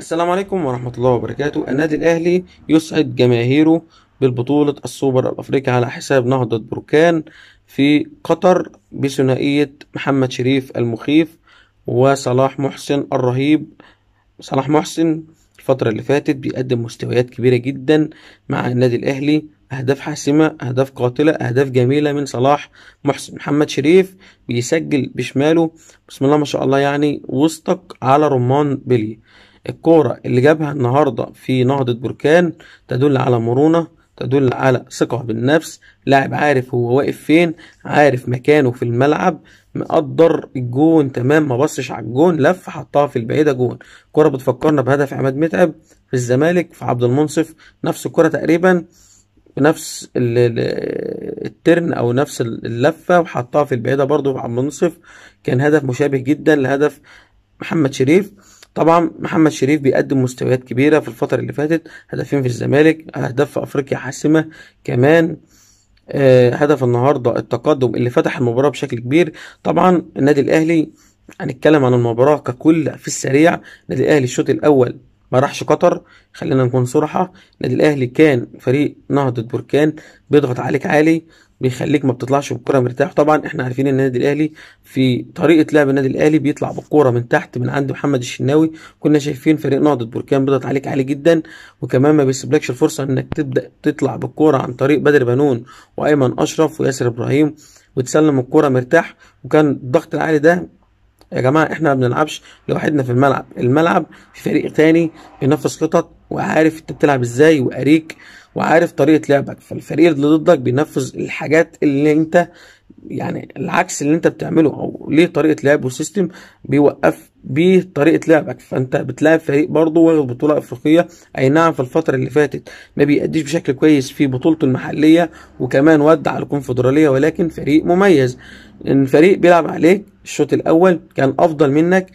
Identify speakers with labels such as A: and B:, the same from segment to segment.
A: السلام عليكم ورحمة الله وبركاته النادي الأهلي يسعد جماهيره بالبطولة السوبر الأفريقي على حساب نهضة بركان في قطر بثنائية محمد شريف المخيف وصلاح محسن الرهيب صلاح محسن الفترة اللي فاتت بيقدم مستويات كبيرة جدا مع النادي الأهلي أهداف حاسمة أهداف قاتلة أهداف جميلة من صلاح محسن محمد شريف بيسجل بشماله بسم الله ما شاء الله يعني وسطك على رمان بلي الكورة اللي جابها النهاردة في نهضة بركان تدل على مرونة تدل على ثقة بالنفس لاعب عارف هو واقف فين عارف مكانه في الملعب مقدر الجون تمام ما بصش على الجون لف حطها في البعيدة جون كرة بتفكرنا بهدف عماد متعب في الزمالك في عبد المنصف نفس الكرة تقريبا بنفس الترن او نفس اللفة وحطها في البعيدة برضو عبد المنصف كان هدف مشابه جدا لهدف محمد شريف طبعا محمد شريف بيقدم مستويات كبيره في الفتره اللي فاتت هدفين في الزمالك اهداف في افريقيا حاسمه كمان آه هدف النهارده التقدم اللي فتح المباراه بشكل كبير طبعا النادي الاهلي هنتكلم عن المباراه ككل في السريع النادي الاهلي الشوط الاول ما راحش قطر خلينا نكون صراحه النادي الاهلي كان فريق نهضه بركان بيضغط عليك عالي بيخليك ما بتطلعش بالكوره مرتاح طبعا احنا عارفين ان النادي الاهلي في طريقه لعب النادي الاهلي بيطلع بالكوره من تحت من عند محمد الشناوي كنا شايفين فريق نهضه بركان بيضغط عليك عالي جدا وكمان ما بيسيبلكش الفرصه انك تبدا تطلع بالكوره عن طريق بدر بنون وايمن اشرف وياسر ابراهيم وتسلم الكوره مرتاح وكان الضغط العالي ده يا جماعه احنا ما بنلعبش لوحدنا في الملعب الملعب في فريق تاني بينفذ خطط وعارف انت بتلعب ازاي واريك وعارف طريقه لعبك فالفريق اللي ضدك بينفذ الحاجات اللي انت يعني العكس اللي انت بتعمله او ليه طريقه لعب وسيستم بيوقف بيه طريقه لعبك فانت بتلاعب فريق برضه واخد بطوله افريقيه اي نعم في الفتره اللي فاتت ما بيأديش بشكل كويس في بطولته المحليه وكمان ودع الكونفدراليه ولكن فريق مميز ان فريق بيلعب عليك الشوط الاول كان افضل منك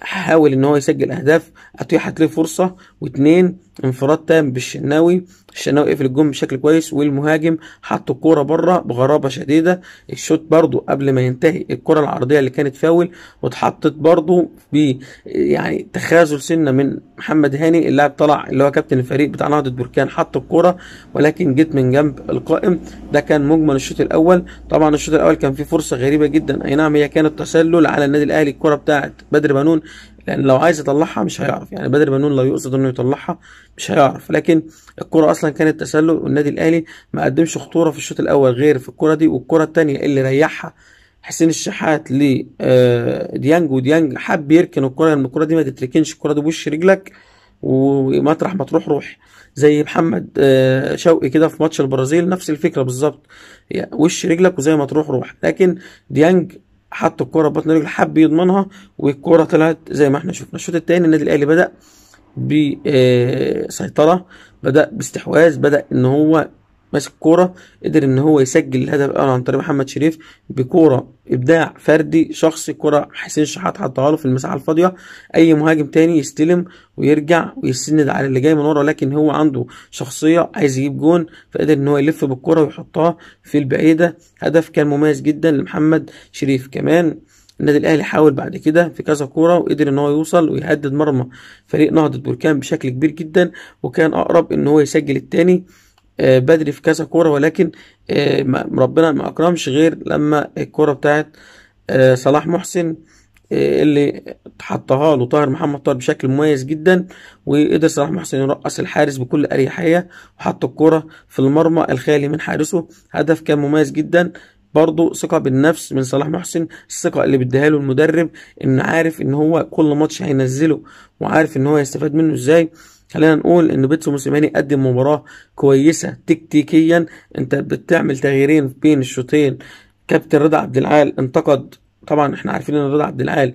A: حاول ان هو يسجل اهداف اتيحت له فرصه واتنين انفراد تام بالشناوي الشناوي قفل الجون بشكل كويس والمهاجم حط الكوره بره بغرابه شديده الشوط برضو قبل ما ينتهي الكره العرضيه اللي كانت فاول واتحطت برضو ب يعني تخاذل سنه من محمد هاني اللاعب طلع اللي هو كابتن الفريق بتاع نهضه بركان حط الكوره ولكن جيت من جنب القائم ده كان مجمل الشوط الاول طبعا الشوط الاول كان فيه فرصه غريبه جدا اي نعم هي كانت تسلل على النادي الاهلي الكره بتاعت بدر بنون لان لو عايز يطلعها مش هيعرف يعني بدر بنون لو يقصد انه يطلعها مش هيعرف لكن الكره اصلا كانت تسلل والنادي الاهلي ما قدمش خطوره في الشوط الاول غير في الكره دي والكره الثانيه اللي ريحها حسين الشحات لديانج آه، وديانج حب يركن الكره لان يعني الكره دي ما تتركنش الكره دي بوش رجلك ومطرح ما تروح روح زي محمد آه، شوقي كده في ماتش البرازيل نفس الفكره بالظبط وش رجلك وزي ما تروح روح لكن ديانج حط الكرة بطن رجل حب يضمنها والكرة طلعت زي ما احنا شفنا الشوط الثاني النادي الاهلي بدأ بسيطرة آه، بدأ باستحواذ بدأ ان هو ماسك كوره قدر ان هو يسجل الهدف الاول عن طريق محمد شريف بكوره ابداع فردي شخصي كوره حسين شحات حطها له في المساحه الفاضيه اي مهاجم تاني يستلم ويرجع ويسند على اللي جاي من ورا لكن هو عنده شخصيه عايز يجيب جون فقدر ان هو يلف بالكوره ويحطها في البعيده هدف كان مميز جدا لمحمد شريف كمان النادي الاهلي حاول بعد كده في كذا كوره وقدر ان هو يوصل ويهدد مرمى فريق نهضه بركان بشكل كبير جدا وكان اقرب ان هو يسجل التاني آه، بدري في كذا كوره ولكن آه، ربنا ما اكرمش غير لما الكوره بتاعت آه، صلاح محسن اللي حطها له طاهر محمد طاهر بشكل مميز جدا وقدر صلاح محسن يرقص الحارس بكل اريحيه وحط الكوره في المرمى الخالي من حارسه هدف كان مميز جدا برضه ثقه بالنفس من صلاح محسن الثقه اللي بيديها له المدرب ان عارف ان هو كل ماتش هينزله وعارف ان هو هيستفاد منه ازاي خلينا نقول ان بيتسو موسيماني قدم مباراة كويسة تكتيكيا انت بتعمل تغييرين بين الشوطين كابتن رضا عبد العال انتقد طبعا احنا عارفين ان رضا عبد العال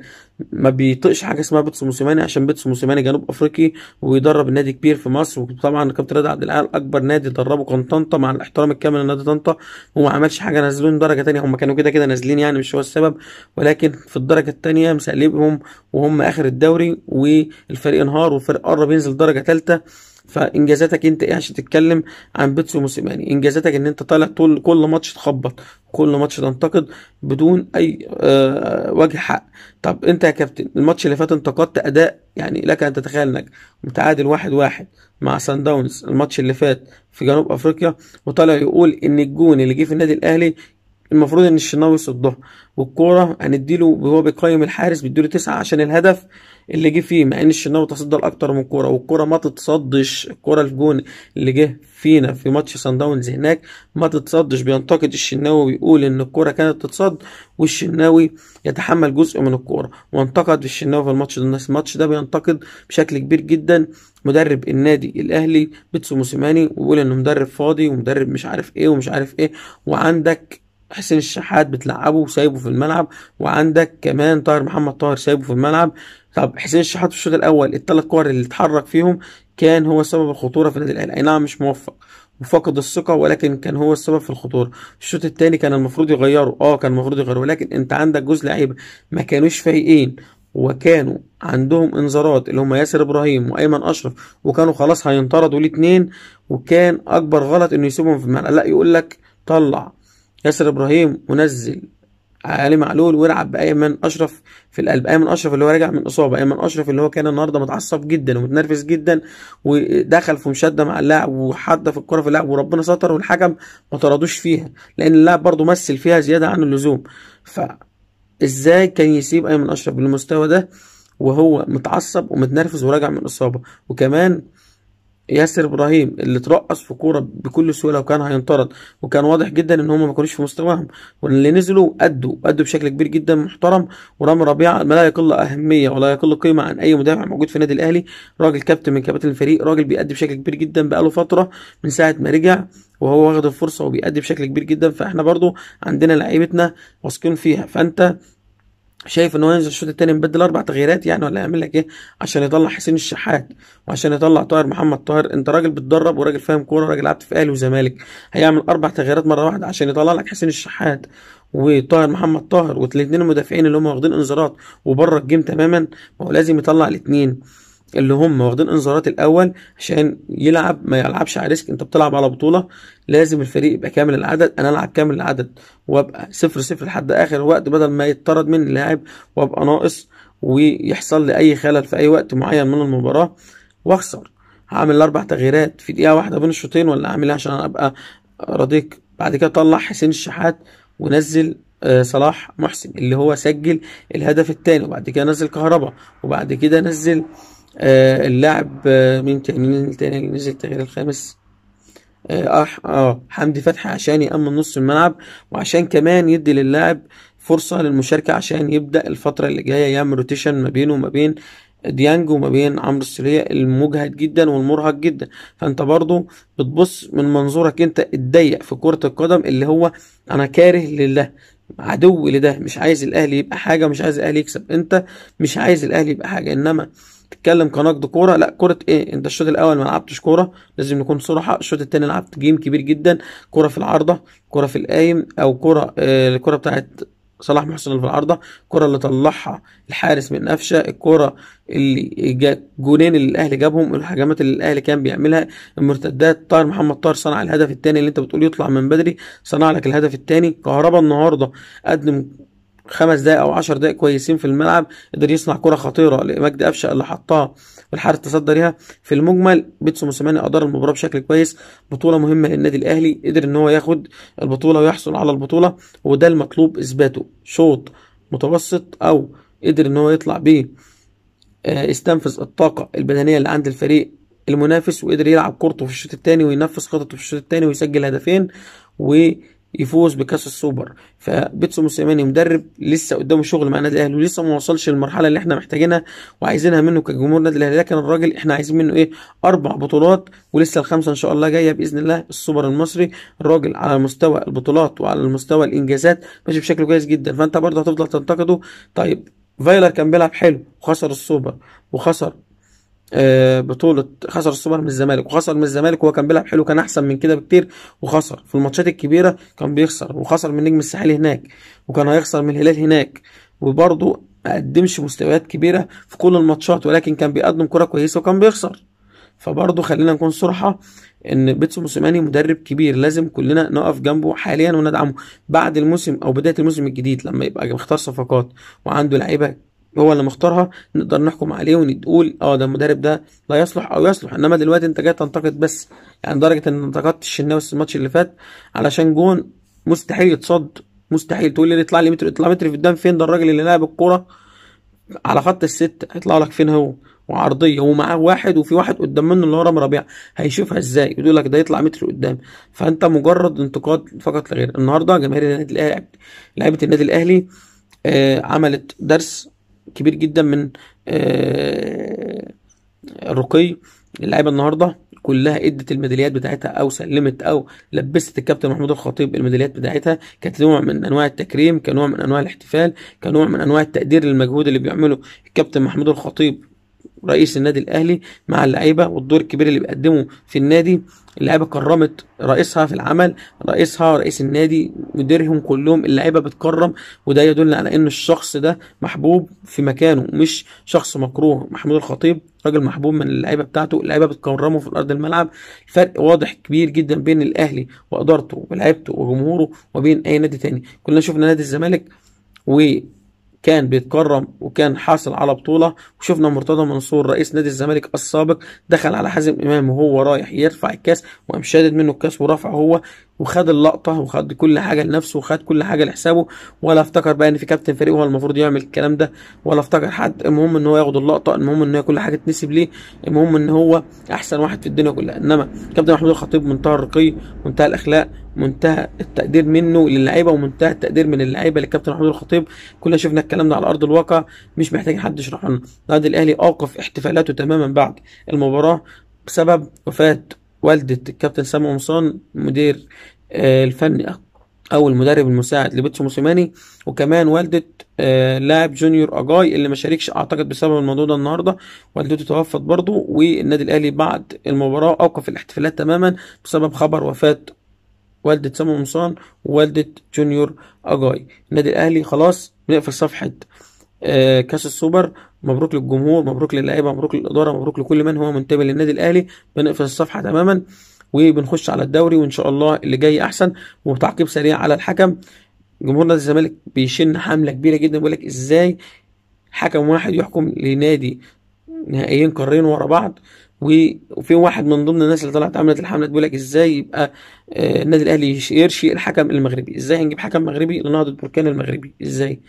A: ما بيطقش حاجه اسمها بيتسو موسيماني عشان بيتسو موسيماني جنوب افريقي ويدرب نادي كبير في مصر وطبعا كابتن رضا عبد العال اكبر نادي دربه كان طنطا مع الاحترام الكامل لنادي طنطا وما عملش حاجه نزلوهم درجه تانية هم كانوا كده كده نازلين يعني مش هو السبب ولكن في الدرجه التانية مسقلبهم وهم اخر الدوري والفريق انهار والفريق قرب ينزل درجه ثالثه فانجازاتك انت ايه عشان تتكلم عن بيتسو موسيماني انجازاتك ان انت طالع طول كل ماتش تخبط كل ماتش تنتقد بدون اي آه وجه حق طب انت يا كابتن الماتش اللي فات انتقدت اداء يعني لك ان تتخيل انك متعادل واحد واحد مع سان داونز الماتش اللي فات في جنوب افريقيا وطالع يقول ان الجون اللي جه في النادي الاهلي المفروض ان الشناوي يصدها والكوره هنديله وهو بيقيم الحارس بيديله تسعة عشان الهدف اللي جه فيه مع ان الشناوي تصدى لاكتر من كوره والكوره ما تتصدش الكوره الجون اللي جه فينا في ماتش سان داونز هناك ما تتصدش بينتقد الشناوي ويقول ان الكوره كانت تتصد والشناوي يتحمل جزء من الكوره وانتقد الشناوي في الماتش ده الناس الماتش ده بينتقد بشكل كبير جدا مدرب النادي الاهلي بيتسو موسيماني ويقول انه مدرب فاضي ومدرب مش عارف ايه ومش عارف ايه وعندك حسين الشحات بتلعبه وسايبه في الملعب وعندك كمان طاهر محمد طاهر سايبه في الملعب طب حسين الشحات في الشوط الاول الثلاث كور اللي اتحرك فيهم كان هو سبب الخطوره في النادي الاهلي اي نعم مش موفق وفقد الثقه ولكن كان هو السبب في الخطوره الشوط الثاني كان المفروض يغيره اه كان المفروض يغيره ولكن انت عندك جزء لعيبه ما كانوش فايقين وكانوا عندهم انذارات اللي هم ياسر ابراهيم وايمن اشرف وكانوا خلاص هينطردوا الاثنين وكان اكبر غلط انه يسيبهم في الملعب لا يقول لك طلع ياسر ابراهيم منزل علي معلول ولعب بايمن اشرف في القلب ايمن اشرف اللي هو راجع من اصابه ايمن اشرف اللي هو كان النهارده متعصب جدا ومتنرفز جدا ودخل في مشده مع اللاعب وحد في الكره في اللاعب وربنا ستر والحكم ما طردوش فيها لان اللاعب برضه مثل فيها زياده عن اللزوم ف ازاي كان يسيب ايمن اشرف بالمستوى ده وهو متعصب ومتنرفز وراجع من اصابه وكمان ياسر ابراهيم اللي اترقص في كوره بكل سهوله وكان هينطرد وكان واضح جدا ان هم ما كانوش في مستواهم واللي نزلوا ادوا ادوا بشكل كبير جدا محترم ورامي ربيعه ما لا يقل اهميه ولا يقل قيمه عن اي مدافع موجود في النادي الاهلي راجل كابتن من كباتن الفريق راجل بيأدي بشكل كبير جدا بقاله فتره من ساعه ما رجع وهو واخد الفرصه وبيأدي بشكل كبير جدا فاحنا برضو عندنا لعيبتنا واثقين فيها فانت شايف ان هو ينزل الشوط التاني مبدل اربع تغييرات يعني ولا يعمل لك ايه عشان يطلع حسين الشحات وعشان يطلع طاهر محمد طاهر انت راجل بتدرب وراجل فاهم كوره راجل لعبت في اهلي وزمالك هيعمل اربع تغييرات مره واحده عشان يطلع لك حسين الشحات وطاهر محمد طاهر والاثنين المدافعين اللي هم واخدين انذارات وبره الجيم تماما ما هو لازم يطلع الاثنين اللي هم واخدين انذارات الاول عشان يلعب ما يلعبش على ريسك انت بتلعب على بطوله لازم الفريق يبقى كامل العدد انا العب كامل العدد وابقى صفر صفر لحد اخر وقت بدل ما يطرد مني لاعب وابقى ناقص ويحصل لي اي خلل في اي وقت معين من المباراه واخسر هعمل اربع تغييرات في دقيقه واحده بين الشوطين ولا اعمل ايه عشان ابقى راضيك بعد كده طلع حسين الشحات ونزل آه، صلاح محسن اللي هو سجل الهدف الثاني وبعد كده نزل كهربا وبعد كده نزل آه، اللاعب آه، مين تاني تاني اللي نزل التغيير الخامس اه اه حمدي فتحي عشان يأمن نص الملعب وعشان كمان يدي للاعب فرصة للمشاركة عشان يبدأ الفترة اللي جاية يعمل روتيشن ما بينه وما بين ديانج وما بين عمرو السولية المجهد جدا والمرهق جدا فانت برضو بتبص من منظورك انت الضيق في كرة القدم اللي هو انا كاره لله عدو لده مش عايز الاهلي يبقى حاجة مش عايز الاهلي يكسب انت مش عايز الاهلي يبقى حاجة انما تتكلم كنقد كوره لا كوره ايه انت الشوط الاول ما لعبتش كوره لازم نكون صراحه الشوط الثاني لعبت جيم كبير جدا كوره في العارضه كوره في القايم او كوره آه الكوره بتاعت صلاح محسن في العارضه الكوره اللي طلعها الحارس من قفشه الكوره اللي جونين اللي الاهلي جابهم الهجمات اللي الاهلي كان بيعملها المرتدات طاهر محمد طاهر صنع الهدف الثاني اللي انت بتقول يطلع من بدري صنع لك الهدف الثاني كهربا النهارده قدم خمس دقايق او عشر دقايق كويسين في الملعب قدر يصنع كره خطيره لمجدي قفشه اللي حطها والحارس تصدى ليها في المجمل بيتسو موسيماني ادار المباراه بشكل كويس بطوله مهمه للنادي الاهلي قدر ان هو ياخد البطوله ويحصل على البطوله وده المطلوب اثباته شوط متوسط او قدر ان هو يطلع بيه استنفذ آه، الطاقه البدنيه اللي عند الفريق المنافس وقدر يلعب كورته في الشوط الثاني وينفذ خططه في الشوط الثاني ويسجل هدفين و يفوز بكاس السوبر فبيتسو موسيماني مدرب لسه قدامه شغل مع النادي الاهلي ولسه ما وصلش للمرحله اللي احنا محتاجينها وعايزينها منه كجمهور النادي الاهلي لكن الراجل احنا عايزين منه ايه اربع بطولات ولسه الخمسه ان شاء الله جايه باذن الله السوبر المصري الراجل على مستوى البطولات وعلى مستوى الانجازات ماشي بشكل كويس جدا فانت برضه هتفضل تنتقده طيب فايلر كان بيلعب حلو وخسر السوبر وخسر آه، بطولة خسر السوبر من الزمالك وخسر من الزمالك وهو كان بيلعب حلو كان أحسن من كده بكتير وخسر في الماتشات الكبيرة كان بيخسر وخسر من نجم الساحل هناك وكان هيخسر من الهلال هناك وبرضه ما قدمش مستويات كبيرة في كل الماتشات ولكن كان بيقدم كرة كويسة وكان بيخسر فبرضه خلينا نكون صراحة ان بيتسو موسيماني مدرب كبير لازم كلنا نقف جنبه حاليا وندعمه بعد الموسم او بداية الموسم الجديد لما يبقى مختار صفقات وعنده لعيبة هو اللي مختارها نقدر نحكم عليه ونقول اه ده المدرب ده لا يصلح او يصلح انما دلوقتي انت جاي تنتقد بس يعني لدرجه ان انتقدت الشناوي الماتش اللي فات علشان جون مستحيل يتصد مستحيل تقول لي يطلع لي متر يطلع متر في قدام فين ده الراجل اللي لعب الكوره على خط الست هيطلع لك فين هو وعرضيه ومعاه واحد وفي واحد قدام منه اللي هو رامي ربيعه هيشوفها ازاي يقول لك ده يطلع متر قدام فانت مجرد انتقاد فقط لا غير النهارده جماهير النادي الاهلي لعيبه النادي الاهلي آه، عملت درس كبير جدا من الرقي آه، اللعيبه النهارده كلها ادت الميداليات بتاعتها او سلمت او لبست الكابتن محمود الخطيب الميداليات بتاعتها كانت نوع من انواع التكريم كنوع من انواع الاحتفال كنوع من انواع التقدير للمجهود اللي بيعمله الكابتن محمود الخطيب رئيس النادي الاهلي مع اللعيبه والدور الكبير اللي بيقدمه في النادي اللعيبه كرمت رئيسها في العمل رئيسها رئيس النادي مديرهم كلهم اللعيبه بتكرم وده يدل على ان الشخص ده محبوب في مكانه مش شخص مكروه محمود الخطيب راجل محبوب من اللعيبه بتاعته اللعيبه بتكرمه في ارض الملعب فرق واضح كبير جدا بين الاهلي وادارته ولعيبته وجمهوره وبين اي نادي تاني كلنا شفنا نادي الزمالك و كان بيتكرم وكان حاصل على بطولة وشفنا مرتضى منصور رئيس نادي الزمالك السابق دخل على حازم إمام وهو رايح يرفع الكاس وقام شادد منه الكاس ورفعه هو وخد اللقطه وخد كل حاجه لنفسه وخد كل حاجه لحسابه ولا افتكر بقى ان في كابتن فريق هو المفروض يعمل الكلام ده ولا افتكر حد المهم ان هو ياخد اللقطه المهم ان هي كل حاجه تنسب ليه المهم ان هو احسن واحد في الدنيا كلها انما كابتن محمود الخطيب منتهى الرقي منتهى الاخلاق منتهى التقدير منه للعيبه ومنتهى التقدير من اللعيبه للكابتن محمود الخطيب كلنا شفنا الكلام ده على ارض الواقع مش محتاج حد يشرحه لنا النادي الاهلي اوقف احتفالاته تماما بعد المباراه بسبب وفاه والدة الكابتن سامي قمصان المدير آه، الفني او المدرب المساعد لبيتسو موسيماني وكمان والده آه، لاعب جونيور اجاي اللي ما شاركش اعتقد بسبب الموضوع ده النهارده والدته توفت برضه والنادي الاهلي بعد المباراه اوقف الاحتفالات تماما بسبب خبر وفاه والده سامي قمصان ووالده جونيور اجاي النادي الاهلي خلاص بنقفل صفحه آه، كاس السوبر مبروك للجمهور مبروك للعيبه مبروك للاداره مبروك لكل من هو منتمي للنادي الاهلي بنقفل الصفحه تماما وبنخش على الدوري وان شاء الله اللي جاي احسن وتعقيب سريع على الحكم جمهور نادي الزمالك بيشن حمله كبيره جدا بيقول لك ازاي حكم واحد يحكم لنادي نهائيين قارين ورا بعض وفي واحد من ضمن الناس اللي طلعت عملت الحمله بيقول لك ازاي يبقى آه، النادي الاهلي يرشي الحكم المغربي ازاي هنجيب حكم مغربي لنهضه بركان المغربي ازاي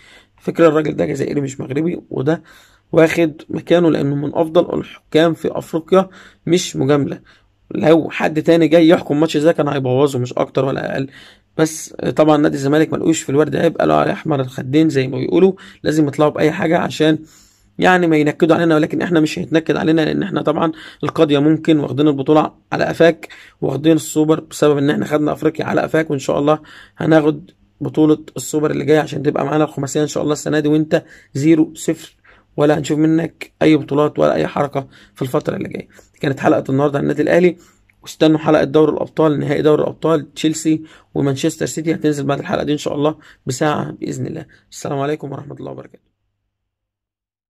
A: فكرة الراجل ده جزائري مش مغربي وده واخد مكانه لانه من افضل الحكام في افريقيا مش مجامله لو حد تاني جاي يحكم ماتش زي كان هيبوظه مش اكتر ولا اقل بس طبعا نادي الزمالك ملقوش في الورد عيب قالوا على احمر الخدين زي ما بيقولوا لازم يطلعوا باي حاجه عشان يعني ما ينكدوا علينا ولكن احنا مش هيتنكد علينا لان احنا طبعا القاضيه ممكن واخدين البطوله على قفاك واخدين السوبر بسبب ان احنا خدنا افريقيا على قفاك وان شاء الله هناخد بطولة السوبر اللي جاي عشان تبقى معانا الخماسية إن شاء الله السنة دي وأنت زيرو صفر ولا هنشوف منك أي بطولات ولا أي حركة في الفترة اللي جاية كانت حلقة النهاردة عن النادي الأهلي واستنوا حلقة دوري الأبطال نهائي دوري الأبطال تشيلسي ومانشستر سيتي هتنزل بعد الحلقة دي إن شاء الله بساعة بإذن الله السلام عليكم ورحمة الله وبركاته